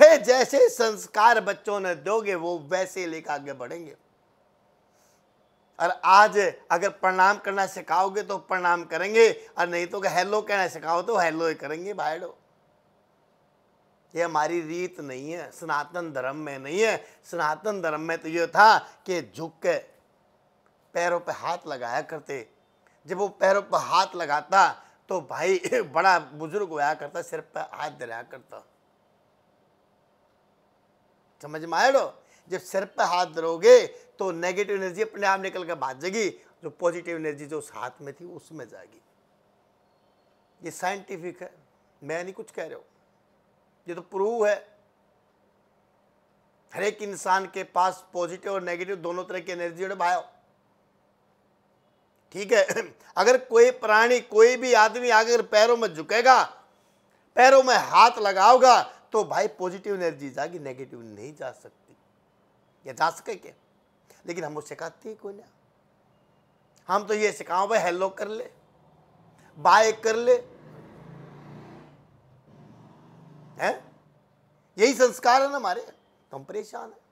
थे जैसे संस्कार बच्चों ने दोगे वो वैसे लेकर आगे बढ़ेंगे और आज अगर प्रणाम करना सिखाओगे तो प्रणाम करेंगे और नहीं तो हेलो कहना सिखाओ तो हेलो ही करेंगे भाईडो ये हमारी रीत नहीं है सनातन धर्म में नहीं है सनातन धर्म में तो ये था कि झुक के पैरों पे हाथ लगाया करते जब वो पैरों पे हाथ लगाता तो भाई बड़ा बुजुर्ग होया करता सिर हाथ धराया करता समझ में आया जब सिर पर हाथ धरोगे तो नेगेटिव एनर्जी अपने आप निकल कर भाग जाएगी जो पॉजिटिव एनर्जी जो उस हाथ में थी उसमें जाएगी ये साइंटिफिक है मैं नहीं कुछ कह रहा हो ये तो प्रूव है हर एक इंसान के पास पॉजिटिव और नेगेटिव दोनों तरह की एनर्जी और भाव ठीक है अगर कोई प्राणी कोई भी आदमी आगे पैरों में झुकेगा पैरों में हाथ लगाओगा तो भाई पॉजिटिव एनर्जी जाएगी नेगेटिव नहीं जा सकती या जा सके क्या लेकिन हम वो सिखाते ही कोई ना हम तो ये सिखाओ भाई हेलो कर ले बाय कर ले हैं यही संस्कार है ना हमारे तो हम परेशान हैं